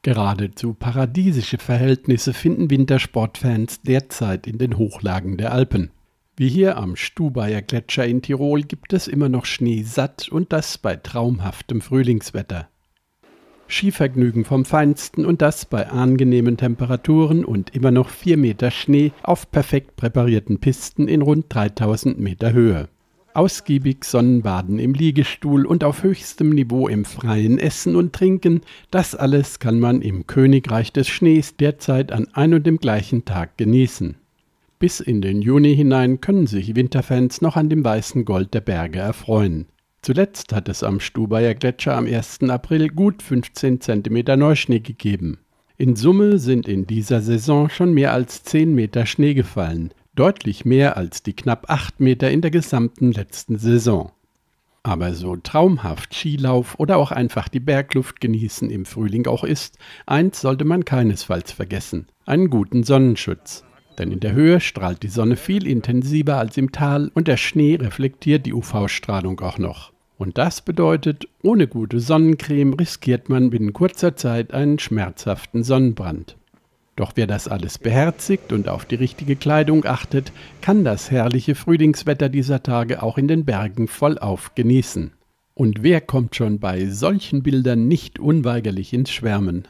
Geradezu paradiesische Verhältnisse finden Wintersportfans derzeit in den Hochlagen der Alpen. Wie hier am Stubaier Gletscher in Tirol gibt es immer noch Schnee satt und das bei traumhaftem Frühlingswetter. Skivergnügen vom Feinsten und das bei angenehmen Temperaturen und immer noch 4 Meter Schnee auf perfekt präparierten Pisten in rund 3000 Meter Höhe. Ausgiebig Sonnenbaden im Liegestuhl und auf höchstem Niveau im freien Essen und Trinken, das alles kann man im Königreich des Schnees derzeit an ein und dem gleichen Tag genießen. Bis in den Juni hinein können sich Winterfans noch an dem weißen Gold der Berge erfreuen. Zuletzt hat es am Stubaier Gletscher am 1. April gut 15 cm Neuschnee gegeben. In Summe sind in dieser Saison schon mehr als 10 Meter Schnee gefallen, deutlich mehr als die knapp 8 Meter in der gesamten letzten Saison. Aber so traumhaft Skilauf oder auch einfach die Bergluft genießen im Frühling auch ist, eins sollte man keinesfalls vergessen, einen guten Sonnenschutz. Denn in der Höhe strahlt die Sonne viel intensiver als im Tal und der Schnee reflektiert die UV-Strahlung auch noch. Und das bedeutet, ohne gute Sonnencreme riskiert man binnen kurzer Zeit einen schmerzhaften Sonnenbrand. Doch wer das alles beherzigt und auf die richtige Kleidung achtet, kann das herrliche Frühlingswetter dieser Tage auch in den Bergen vollauf genießen. Und wer kommt schon bei solchen Bildern nicht unweigerlich ins Schwärmen?